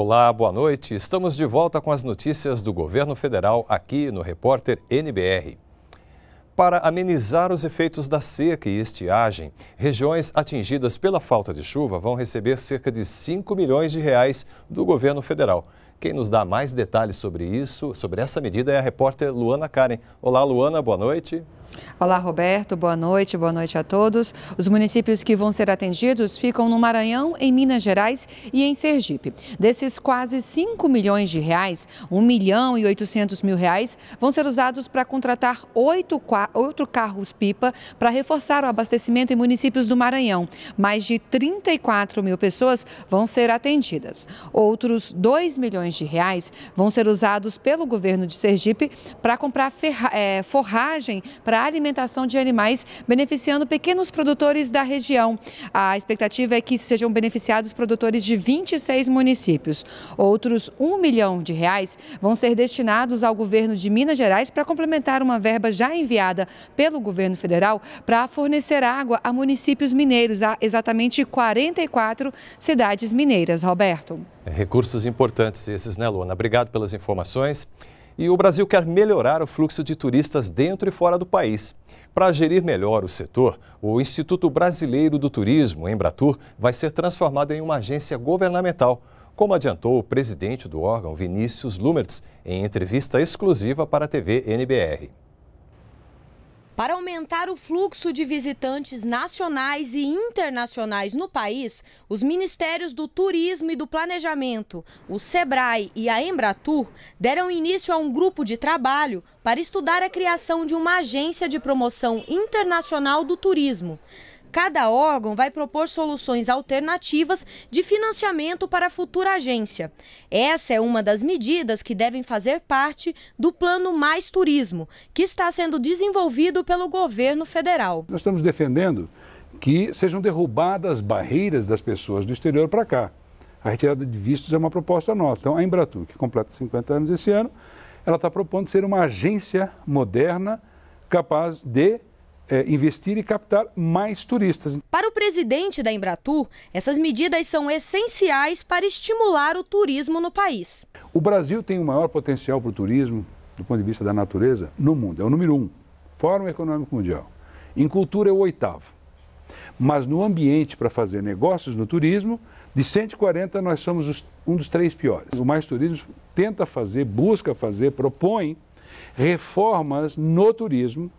Olá, boa noite. Estamos de volta com as notícias do governo federal aqui no Repórter NBR. Para amenizar os efeitos da seca e estiagem, regiões atingidas pela falta de chuva vão receber cerca de 5 milhões de reais do governo federal. Quem nos dá mais detalhes sobre isso, sobre essa medida, é a repórter Luana Karen. Olá, Luana, boa noite. Olá, Roberto. Boa noite. Boa noite a todos. Os municípios que vão ser atendidos ficam no Maranhão, em Minas Gerais e em Sergipe. Desses quase 5 milhões de reais, 1 milhão e 800 mil reais vão ser usados para contratar oito, carros-pipa para reforçar o abastecimento em municípios do Maranhão. Mais de 34 mil pessoas vão ser atendidas. Outros 2 milhões de reais vão ser usados pelo governo de Sergipe para comprar é, forragem para alimentação de animais, beneficiando pequenos produtores da região. A expectativa é que sejam beneficiados produtores de 26 municípios. Outros 1 milhão de reais vão ser destinados ao governo de Minas Gerais para complementar uma verba já enviada pelo governo federal para fornecer água a municípios mineiros, a exatamente 44 cidades mineiras. Roberto. Recursos importantes esses, né, Lona? Obrigado pelas informações. E o Brasil quer melhorar o fluxo de turistas dentro e fora do país. Para gerir melhor o setor, o Instituto Brasileiro do Turismo, Embratur, vai ser transformado em uma agência governamental, como adiantou o presidente do órgão, Vinícius Lumertz, em entrevista exclusiva para a TV NBR. Para aumentar o fluxo de visitantes nacionais e internacionais no país, os Ministérios do Turismo e do Planejamento, o SEBRAE e a Embratur deram início a um grupo de trabalho para estudar a criação de uma agência de promoção internacional do turismo. Cada órgão vai propor soluções alternativas de financiamento para a futura agência. Essa é uma das medidas que devem fazer parte do Plano Mais Turismo, que está sendo desenvolvido pelo governo federal. Nós estamos defendendo que sejam derrubadas as barreiras das pessoas do exterior para cá. A retirada de vistos é uma proposta nossa. Então, a Embratur, que completa 50 anos esse ano, ela está propondo ser uma agência moderna capaz de é, investir e captar mais turistas. Para o presidente da Embratur, essas medidas são essenciais para estimular o turismo no país. O Brasil tem o maior potencial para o turismo, do ponto de vista da natureza, no mundo. É o número um. Fórum Econômico Mundial. Em cultura é o oitavo. Mas no ambiente para fazer negócios no turismo, de 140 nós somos os, um dos três piores. O Mais Turismo tenta fazer, busca fazer, propõe reformas no turismo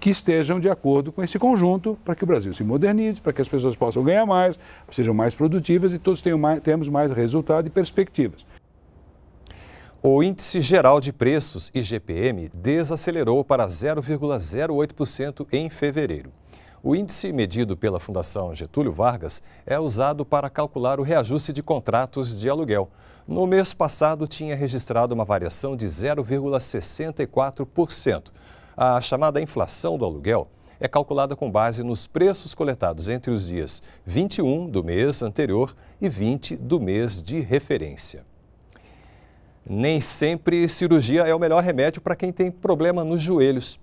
que estejam de acordo com esse conjunto para que o Brasil se modernize, para que as pessoas possam ganhar mais, sejam mais produtivas e todos tenham mais, temos mais resultado e perspectivas. O Índice Geral de Preços, IGPM, desacelerou para 0,08% em fevereiro. O índice medido pela Fundação Getúlio Vargas é usado para calcular o reajuste de contratos de aluguel. No mês passado, tinha registrado uma variação de 0,64%. A chamada inflação do aluguel é calculada com base nos preços coletados entre os dias 21 do mês anterior e 20 do mês de referência. Nem sempre cirurgia é o melhor remédio para quem tem problema nos joelhos.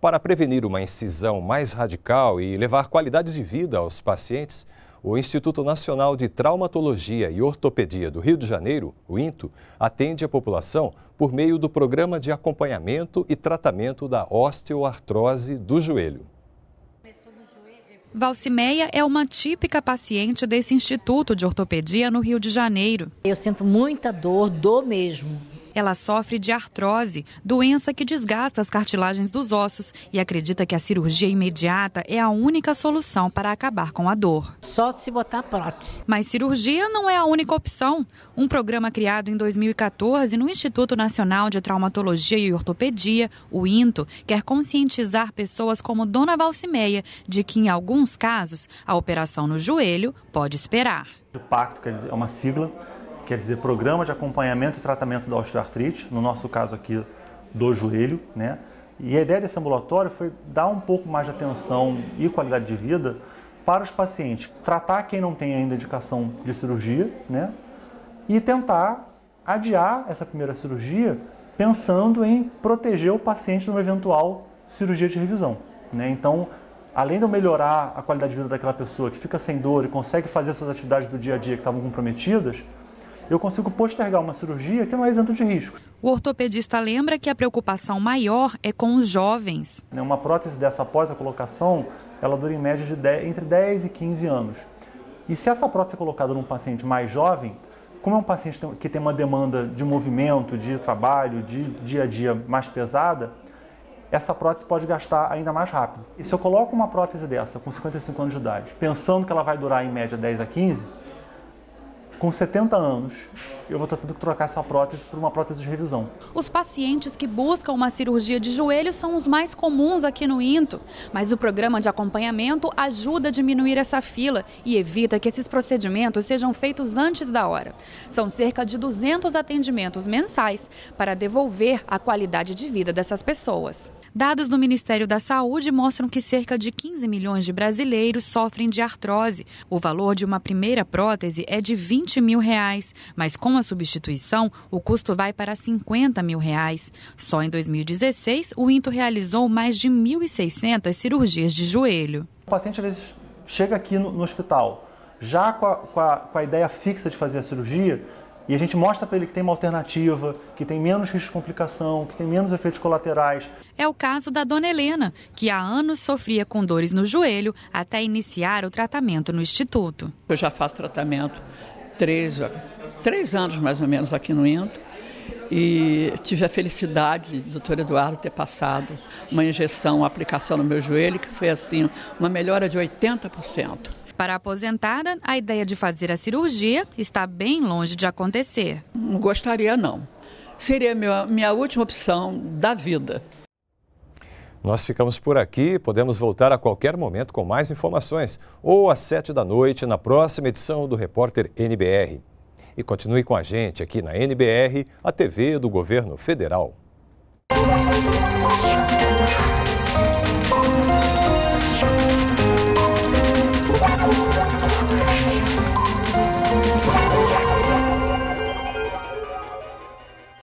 Para prevenir uma incisão mais radical e levar qualidade de vida aos pacientes, o Instituto Nacional de Traumatologia e Ortopedia do Rio de Janeiro, o INTO, atende a população por meio do Programa de Acompanhamento e Tratamento da Osteoartrose do Joelho. Valcimeia é uma típica paciente desse Instituto de Ortopedia no Rio de Janeiro. Eu sinto muita dor, dor mesmo. Ela sofre de artrose, doença que desgasta as cartilagens dos ossos e acredita que a cirurgia imediata é a única solução para acabar com a dor. Só se botar prótese. Mas cirurgia não é a única opção. Um programa criado em 2014 no Instituto Nacional de Traumatologia e Ortopedia, o INTO, quer conscientizar pessoas como Dona Valcimeia de que, em alguns casos, a operação no joelho pode esperar. O pacto, quer dizer, é uma sigla quer dizer Programa de Acompanhamento e Tratamento da Osteoartrite, no nosso caso aqui do joelho, né? E a ideia desse ambulatório foi dar um pouco mais de atenção e qualidade de vida para os pacientes, tratar quem não tem ainda indicação de cirurgia, né? E tentar adiar essa primeira cirurgia pensando em proteger o paciente numa eventual cirurgia de revisão, né? Então, além de eu melhorar a qualidade de vida daquela pessoa que fica sem dor e consegue fazer suas atividades do dia a dia que estavam comprometidas, eu consigo postergar uma cirurgia que não é isenta de risco. O ortopedista lembra que a preocupação maior é com os jovens. Né, uma prótese dessa após a colocação, ela dura em média de 10, entre 10 e 15 anos. E se essa prótese é colocada num paciente mais jovem, como é um paciente que tem uma demanda de movimento, de trabalho, de dia a dia mais pesada, essa prótese pode gastar ainda mais rápido. E se eu coloco uma prótese dessa com 55 anos de idade, pensando que ela vai durar em média 10 a 15, com 70 anos, eu vou estar tendo que trocar essa prótese por uma prótese de revisão. Os pacientes que buscam uma cirurgia de joelho são os mais comuns aqui no INTO, mas o programa de acompanhamento ajuda a diminuir essa fila e evita que esses procedimentos sejam feitos antes da hora. São cerca de 200 atendimentos mensais para devolver a qualidade de vida dessas pessoas. Dados do Ministério da Saúde mostram que cerca de 15 milhões de brasileiros sofrem de artrose. O valor de uma primeira prótese é de 20 mil reais, mas com a substituição, o custo vai para 50 mil reais. Só em 2016, o INTO realizou mais de 1.600 cirurgias de joelho. O paciente às vezes chega aqui no, no hospital já com a, com, a, com a ideia fixa de fazer a cirurgia, e a gente mostra para ele que tem uma alternativa, que tem menos risco de complicação, que tem menos efeitos colaterais. É o caso da dona Helena, que há anos sofria com dores no joelho até iniciar o tratamento no instituto. Eu já faço tratamento três, três anos mais ou menos aqui no INTO. E tive a felicidade, doutor Eduardo, ter passado uma injeção, uma aplicação no meu joelho, que foi assim, uma melhora de 80%. Para a aposentada, a ideia de fazer a cirurgia está bem longe de acontecer. Não gostaria, não. Seria minha, minha última opção da vida. Nós ficamos por aqui, podemos voltar a qualquer momento com mais informações ou às sete da noite na próxima edição do Repórter NBR. E continue com a gente aqui na NBR, a TV do Governo Federal. Música